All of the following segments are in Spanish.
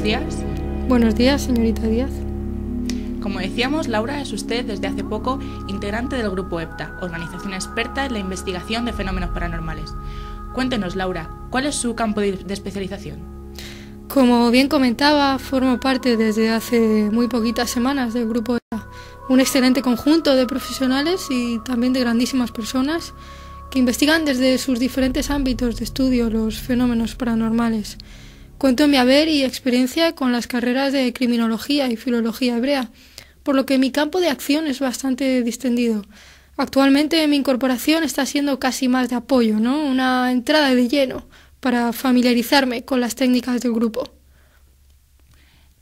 buenos días. Buenos días, señorita Díaz. Como decíamos, Laura es usted desde hace poco integrante del Grupo EPTA, organización experta en la investigación de fenómenos paranormales. Cuéntenos, Laura, ¿cuál es su campo de especialización? Como bien comentaba, formo parte desde hace muy poquitas semanas del Grupo EPTA, un excelente conjunto de profesionales y también de grandísimas personas que investigan desde sus diferentes ámbitos de estudio los fenómenos paranormales. Cuento mi haber y experiencia con las carreras de criminología y filología hebrea, por lo que mi campo de acción es bastante distendido. Actualmente mi incorporación está siendo casi más de apoyo, ¿no? Una entrada de lleno para familiarizarme con las técnicas del grupo.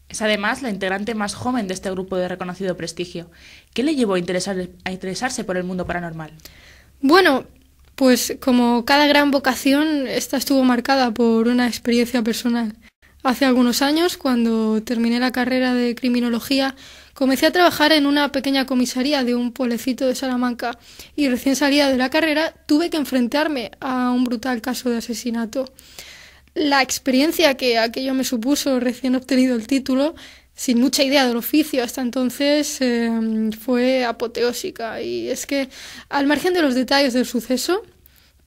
Es además la integrante más joven de este grupo de reconocido prestigio. ¿Qué le llevó a, a interesarse por el mundo paranormal? Bueno, pues como cada gran vocación, esta estuvo marcada por una experiencia personal. Hace algunos años, cuando terminé la carrera de criminología, comencé a trabajar en una pequeña comisaría de un pueblecito de Salamanca y recién salida de la carrera tuve que enfrentarme a un brutal caso de asesinato. La experiencia que aquello me supuso recién obtenido el título sin mucha idea del oficio hasta entonces em, fue apoteósica. Y es que, al margen de los detalles del suceso,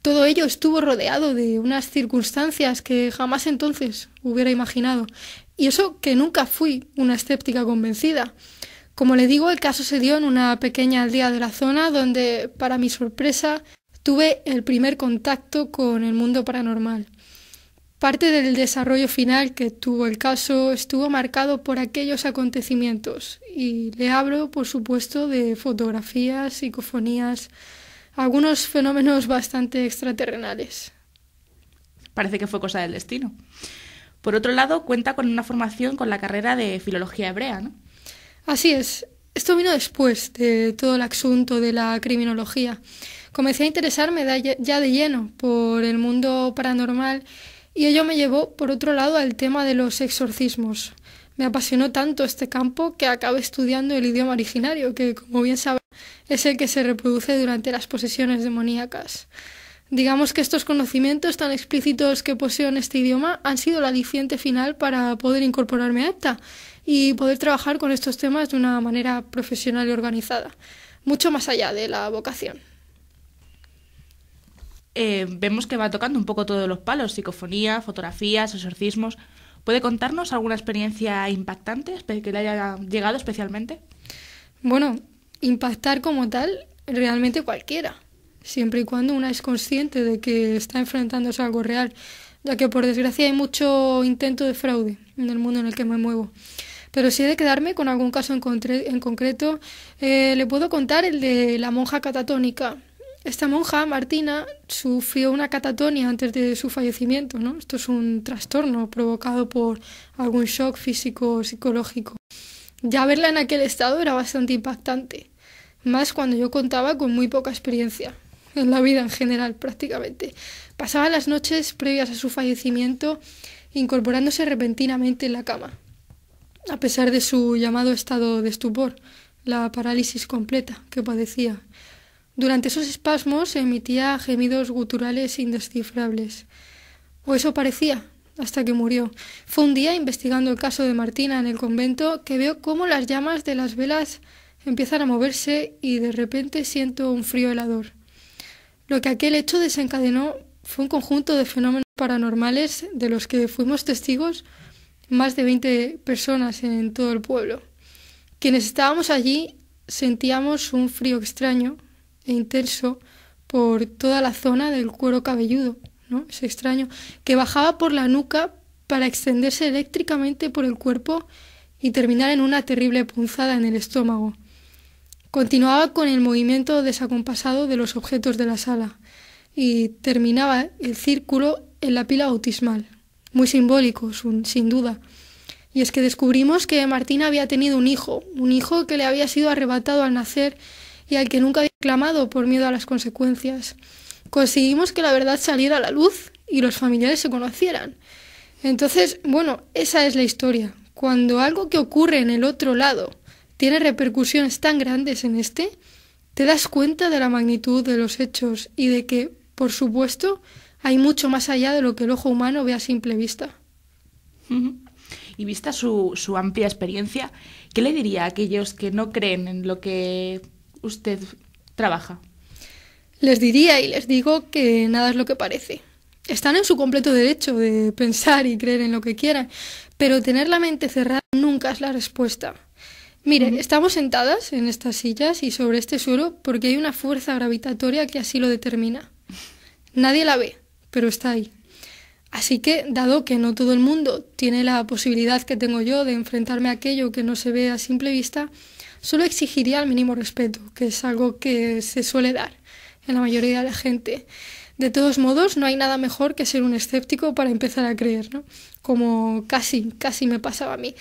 todo ello estuvo rodeado de unas circunstancias que jamás entonces hubiera imaginado. Y eso que nunca fui una escéptica convencida. Como le digo, el caso se dio en una pequeña aldea de la zona donde, para mi sorpresa, tuve el primer contacto con el mundo paranormal. Parte del desarrollo final que tuvo el caso estuvo marcado por aquellos acontecimientos y le hablo, por supuesto, de fotografías, psicofonías, algunos fenómenos bastante extraterrenales. Parece que fue cosa del destino. Por otro lado, cuenta con una formación con la carrera de Filología Hebrea, ¿no? Así es. Esto vino después de todo el asunto de la criminología. Comencé a interesarme ya de lleno por el mundo paranormal y ello me llevó, por otro lado, al tema de los exorcismos. Me apasionó tanto este campo que acabé estudiando el idioma originario, que, como bien saben, es el que se reproduce durante las posesiones demoníacas. Digamos que estos conocimientos tan explícitos que poseo en este idioma han sido la aliciente final para poder incorporarme a esta y poder trabajar con estos temas de una manera profesional y organizada, mucho más allá de la vocación. Eh, vemos que va tocando un poco todos los palos, psicofonía, fotografías, exorcismos. ¿Puede contarnos alguna experiencia impactante que le haya llegado especialmente? Bueno, impactar como tal realmente cualquiera, siempre y cuando una es consciente de que está enfrentándose a algo real, ya que por desgracia hay mucho intento de fraude en el mundo en el que me muevo. Pero si he de quedarme con algún caso en, concreto, eh, le puedo contar el de la monja catatónica, esta monja, Martina, sufrió una catatonia antes de su fallecimiento. ¿no? Esto es un trastorno provocado por algún shock físico o psicológico. Ya verla en aquel estado era bastante impactante, más cuando yo contaba con muy poca experiencia en la vida en general prácticamente. Pasaba las noches previas a su fallecimiento incorporándose repentinamente en la cama, a pesar de su llamado estado de estupor, la parálisis completa que padecía durante esos espasmos emitía gemidos guturales indescifrables. O eso parecía, hasta que murió. Fue un día, investigando el caso de Martina en el convento, que veo cómo las llamas de las velas empiezan a moverse y de repente siento un frío helador. Lo que aquel hecho desencadenó fue un conjunto de fenómenos paranormales de los que fuimos testigos más de 20 personas en todo el pueblo. Quienes estábamos allí sentíamos un frío extraño e intenso por toda la zona del cuero cabelludo, ¿no? Es extraño, que bajaba por la nuca para extenderse eléctricamente por el cuerpo y terminar en una terrible punzada en el estómago. Continuaba con el movimiento desacompasado de los objetos de la sala y terminaba el círculo en la pila autismal, Muy simbólico, sin duda. Y es que descubrimos que Martín había tenido un hijo, un hijo que le había sido arrebatado al nacer y al que nunca clamado por miedo a las consecuencias. Conseguimos que la verdad saliera a la luz y los familiares se conocieran. Entonces, bueno, esa es la historia. Cuando algo que ocurre en el otro lado tiene repercusiones tan grandes en este, te das cuenta de la magnitud de los hechos y de que, por supuesto, hay mucho más allá de lo que el ojo humano ve a simple vista. Y vista su, su amplia experiencia, ¿qué le diría a aquellos que no creen en lo que usted trabaja. Les diría y les digo que nada es lo que parece. Están en su completo derecho de pensar y creer en lo que quieran, pero tener la mente cerrada nunca es la respuesta. Miren, estamos sentadas en estas sillas y sobre este suelo porque hay una fuerza gravitatoria que así lo determina. Nadie la ve, pero está ahí. Así que, dado que no todo el mundo tiene la posibilidad que tengo yo de enfrentarme a aquello que no se ve a simple vista, solo exigiría el mínimo respeto, que es algo que se suele dar en la mayoría de la gente. De todos modos, no hay nada mejor que ser un escéptico para empezar a creer, ¿no? Como casi, casi me pasaba a mí.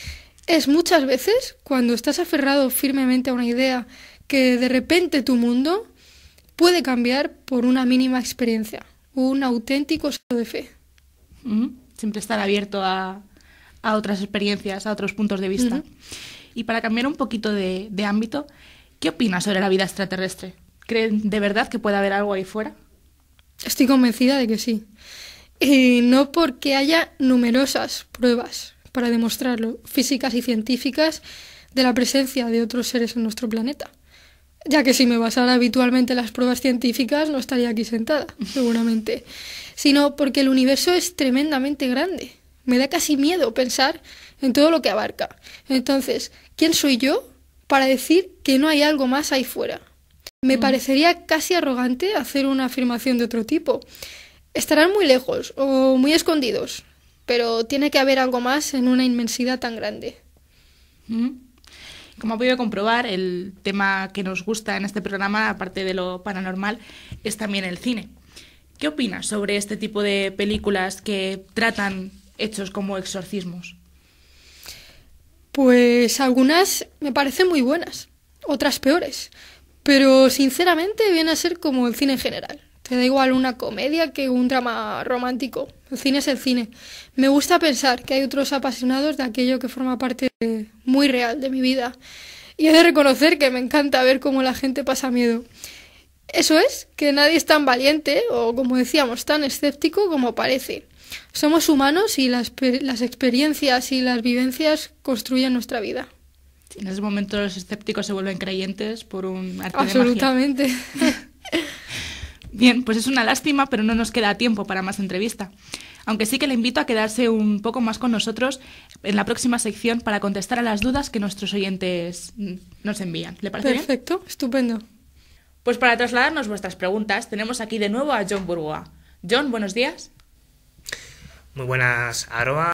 Es muchas veces cuando estás aferrado firmemente a una idea que de repente tu mundo puede cambiar por una mínima experiencia, un auténtico salto de fe. Siempre estar abierto a, otras experiencias, a otros puntos de vista. Y para cambiar un poquito de, de ámbito, ¿qué opinas sobre la vida extraterrestre? ¿Creen de verdad que puede haber algo ahí fuera? Estoy convencida de que sí. Y no porque haya numerosas pruebas para demostrarlo, físicas y científicas, de la presencia de otros seres en nuestro planeta ya que si me basara habitualmente en las pruebas científicas no estaría aquí sentada, seguramente, sino porque el universo es tremendamente grande. Me da casi miedo pensar en todo lo que abarca. Entonces, ¿quién soy yo para decir que no hay algo más ahí fuera? Me mm. parecería casi arrogante hacer una afirmación de otro tipo. Estarán muy lejos o muy escondidos, pero tiene que haber algo más en una inmensidad tan grande. Mm. Como ha podido comprobar, el tema que nos gusta en este programa, aparte de lo paranormal, es también el cine. ¿Qué opinas sobre este tipo de películas que tratan hechos como exorcismos? Pues algunas me parecen muy buenas, otras peores, pero sinceramente viene a ser como el cine en general. Te da igual una comedia que un drama romántico. El cine es el cine. Me gusta pensar que hay otros apasionados de aquello que forma parte muy real de mi vida. Y he de reconocer que me encanta ver cómo la gente pasa miedo. Eso es, que nadie es tan valiente o, como decíamos, tan escéptico como parece. Somos humanos y las, las experiencias y las vivencias construyen nuestra vida. en ese momento los escépticos se vuelven creyentes por un arte Absolutamente. Bien, pues es una lástima, pero no nos queda tiempo para más entrevista. Aunque sí que le invito a quedarse un poco más con nosotros en la próxima sección para contestar a las dudas que nuestros oyentes mm, nos envían. ¿Le parece Perfecto, estupendo. Pues para trasladarnos vuestras preguntas, tenemos aquí de nuevo a John Burgoa. John, buenos días. Muy buenas, Aroa.